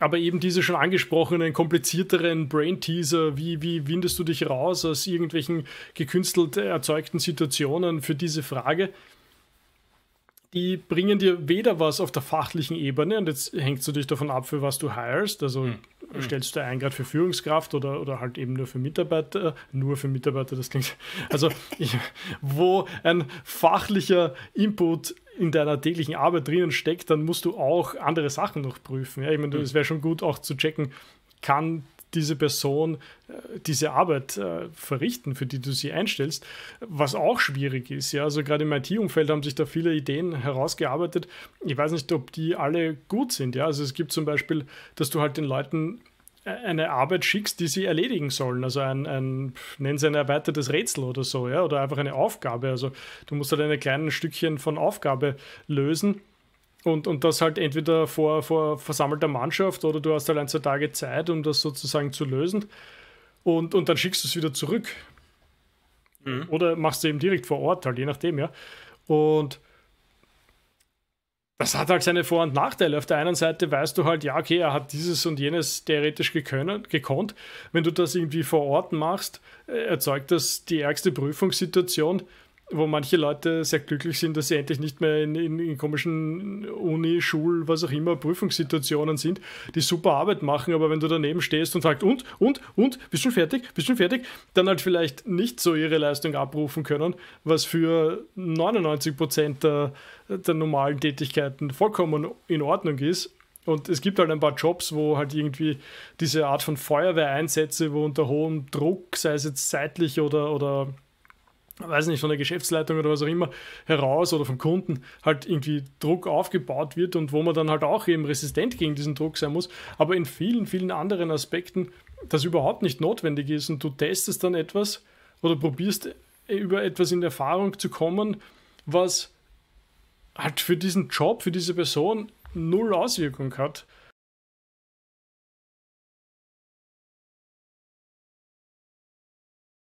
aber eben diese schon angesprochenen, komplizierteren Brain-Teaser, wie, wie windest du dich raus aus irgendwelchen gekünstelt erzeugten Situationen für diese Frage, die bringen dir weder was auf der fachlichen Ebene, und jetzt hängst du dich davon ab, für was du hirest, also mhm. stellst du ein gerade für Führungskraft oder, oder halt eben nur für Mitarbeiter, nur für Mitarbeiter, das klingt, also ich, wo ein fachlicher Input in deiner täglichen Arbeit drinnen steckt, dann musst du auch andere Sachen noch prüfen. Ja, ich meine, mhm. es wäre schon gut auch zu checken, kann diese Person äh, diese Arbeit äh, verrichten, für die du sie einstellst, was auch schwierig ist. Ja, also gerade im IT-Umfeld haben sich da viele Ideen herausgearbeitet. Ich weiß nicht, ob die alle gut sind. Ja, also es gibt zum Beispiel, dass du halt den Leuten eine Arbeit schickst, die sie erledigen sollen. Also ein, ein nennen sie ein erweitertes Rätsel oder so, ja, oder einfach eine Aufgabe. Also du musst halt ein kleines Stückchen von Aufgabe lösen. Und, und das halt entweder vor, vor versammelter Mannschaft oder du hast halt ein, zwei Tage Zeit, um das sozusagen zu lösen. Und, und dann schickst du es wieder zurück. Mhm. Oder machst du eben direkt vor Ort, halt, je nachdem, ja. Und das hat halt seine Vor- und Nachteile. Auf der einen Seite weißt du halt, ja, okay, er hat dieses und jenes theoretisch gekönnen, gekonnt. Wenn du das irgendwie vor Ort machst, äh, erzeugt das die ärgste Prüfungssituation wo manche Leute sehr glücklich sind, dass sie endlich nicht mehr in, in, in komischen Uni, Schul, was auch immer, Prüfungssituationen sind, die super Arbeit machen, aber wenn du daneben stehst und fragst, und, und, und, bist du schon fertig, bist du schon fertig, dann halt vielleicht nicht so ihre Leistung abrufen können, was für 99 Prozent der, der normalen Tätigkeiten vollkommen in Ordnung ist. Und es gibt halt ein paar Jobs, wo halt irgendwie diese Art von Feuerwehreinsätze, wo unter hohem Druck, sei es jetzt seitlich oder, oder weiß nicht, von der Geschäftsleitung oder was auch immer heraus oder vom Kunden halt irgendwie Druck aufgebaut wird und wo man dann halt auch eben resistent gegen diesen Druck sein muss, aber in vielen, vielen anderen Aspekten das überhaupt nicht notwendig ist und du testest dann etwas oder probierst äh, über etwas in Erfahrung zu kommen, was halt für diesen Job, für diese Person null Auswirkung hat.